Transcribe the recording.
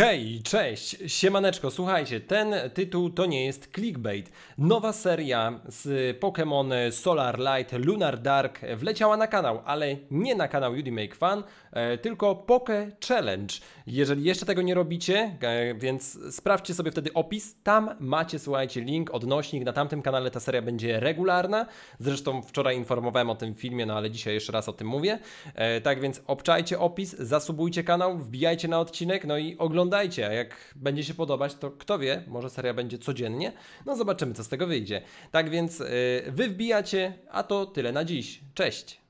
Hej, cześć, siemaneczko, słuchajcie, ten tytuł to nie jest clickbait. Nowa seria z Pokémon Solar Light Lunar Dark wleciała na kanał, ale nie na kanał Judy Make Fun, e, tylko Poké Challenge. Jeżeli jeszcze tego nie robicie, e, więc sprawdźcie sobie wtedy opis, tam macie, słuchajcie, link, odnośnik, na tamtym kanale ta seria będzie regularna. Zresztą wczoraj informowałem o tym filmie, no ale dzisiaj jeszcze raz o tym mówię. E, tak więc obczajcie opis, zasubujcie kanał, wbijajcie na odcinek, no i oglądajcie oglądajcie, a jak będzie się podobać, to kto wie, może seria będzie codziennie. No zobaczymy, co z tego wyjdzie. Tak więc yy, wy wbijacie, a to tyle na dziś. Cześć!